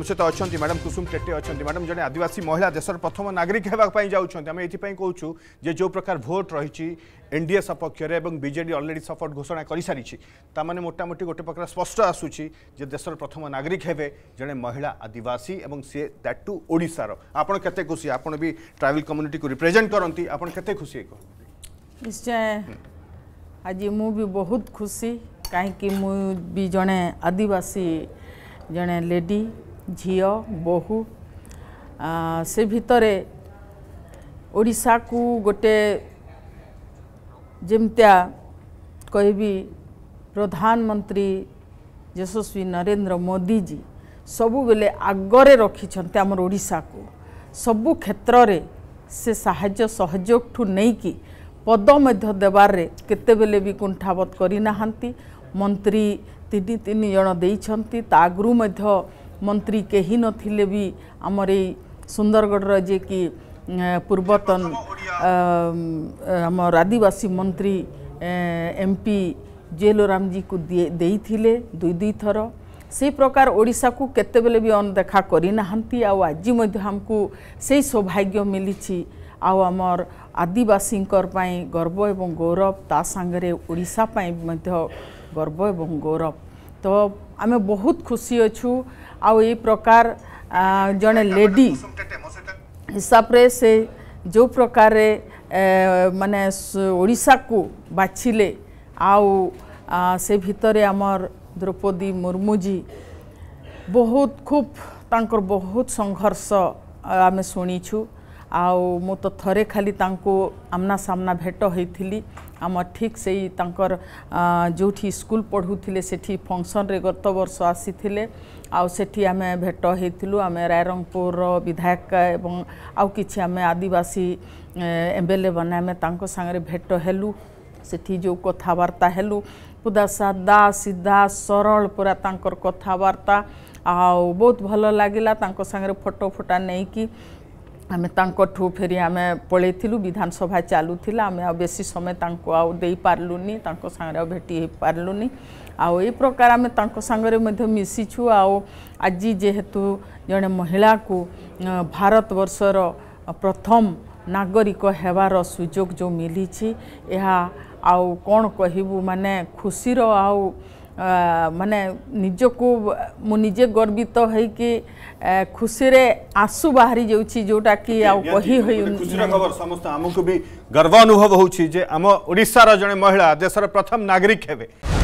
आम सहित अच्छा मैडम कुसुम टेटे अच्छा मैडम जड़े आदिवासी महिला देशर प्रथम नागरिक होगापी जामें ये कहूँ जे जो प्रकार भोट रही एनडीए सपक्षर और बजे अलरेडी सपोर्ट घोषणा कर सारी ताने मोटामोटी गोटे प्रकार स्पष्ट आसूची देशर प्रथम नागरिक हे जे महिला आदिवासी और सी दैट टू ओडार आपत के खुशी आप भी ट्रावेल कम्युनिटी को रिप्रेजेंट करती आपत खुशी निश्चय आज मुझे बहुत खुशी कहीं मुझे जड़े आदिवासी जड़े लेडी ଝିଅ ବୋହୁ ସେ ଭିତରେ ଓଡ଼ିଶାକୁ ଗୋଟେ ଯେମିତିଆ କହିବି ପ୍ରଧାନମନ୍ତ୍ରୀ ଯଶସ୍ୱୀ ନରେନ୍ଦ୍ର ମୋଦିଜୀ ସବୁବେଳେ ଆଗରେ ରଖିଛନ୍ତି ଆମର ଓଡ଼ିଶାକୁ ସବୁ କ୍ଷେତ୍ରରେ ସେ ସାହାଯ୍ୟ ସହଯୋଗଠୁ ନେଇକି ପଦ ମଧ୍ୟ ଦେବାରେ କେତେବେଳେ ବି କୁଣ୍ଠାବୋଧ କରିନାହାନ୍ତି ମନ୍ତ୍ରୀ ତିନି ତିନି ଜଣ ଦେଇଛନ୍ତି ତା ଆଗରୁ ମଧ୍ୟ ମନ୍ତ୍ରୀ କେହି ନଥିଲେ ବି ଆମର ଏଇ ସୁନ୍ଦରଗଡ଼ର ଯିଏକି ପୂର୍ବତନ ଆମର ଆଦିବାସୀ ମନ୍ତ୍ରୀ ଏମ୍ପି কু ଦେଇଥିଲେ ଦୁଇ দুই থর সেই প্রকার ওড়শাকু কেতবে বি অনদেখা করে না আজি আমি সেই সৌভাগ্য মিলিছি আমার আদিবাসীঙ্কর গর্ব এবং গৌরব তা সাংরে ওড়শা গর্ব এবং গৌরব तो आम बहुत खुशी अच्छू आ प्रकार जड़े लेडी हिसाब से जो प्रकार माने ओडा को बाछिले आउ से भितर आमर द्रौपदी मुर्मुजी बहुत खूब तांकर बहुत संघर्ष आम शुणीछू ଆଉ ମୁଁ ତ ଥରେ ଖାଲି ତାଙ୍କୁ ଆମ୍ନା ସାମ୍ନା ଭେଟ ହେଇଥିଲି ଆମ ଠିକ୍ ସେଇ ତାଙ୍କର ଯେଉଁଠି ସ୍କୁଲ ପଢ଼ୁଥିଲେ ସେଠି ଫଙ୍କସନ୍ରେ ଗତ ବର୍ଷ ଆସିଥିଲେ ଆଉ ସେଠି ଆମେ ଭେଟ ହେଇଥିଲୁ ଆମେ ରାଇରଙ୍ଗପୁରର ବିଧାୟକ ଏବଂ ଆଉ କିଛି ଆମେ ଆଦିବାସୀ ଏମ୍ ଏଲ୍ ଏ ମାନେ ଆମେ ତାଙ୍କ ସାଙ୍ଗରେ ଭେଟ ହେଲୁ ସେଠି ଯେଉଁ କଥାବାର୍ତ୍ତା ହେଲୁ ପୁରା ସାଦା ସିଧା ସରଳ ପୁରା ତାଙ୍କର କଥାବାର୍ତ୍ତା ଆଉ ବହୁତ ଭଲ ଲାଗିଲା ତାଙ୍କ ସାଙ୍ଗରେ ଫଟୋ ଫଟା ନେଇକି आम थ्रु फेरी आम पलैलु विधानसभा चालुला आमे आउ बेसी समय पारलुनि साङ्गले भेटी पारलुनि आउ ए प्रकार आम साङ्गले मिसिछु आज जेहेतु जड़े महिला को भारत बर्षर प्रथम नागरिक हेवार सुजोग जो मिलिछि यहाँ आउ कन् कहु म खुसी र ମାନେ ନିଜକୁ ମୁଁ ନିଜେ ଗର୍ବିତ ହେଇକି ଖୁସିରେ ଆସୁ ବାହାରି ଯାଉଛି ଯେଉଁଟାକି ଆଉ କହି ହେଉନି ଖୁସିର ଖବର ସମସ୍ତ ଆମକୁ ବି ଗର୍ବ ଅନୁଭବ ହେଉଛି ଯେ ଆମ ଓଡ଼ିଶାର ଜଣେ ମହିଳା ଦେଶର ପ୍ରଥମ ନାଗରିକ ହେବେ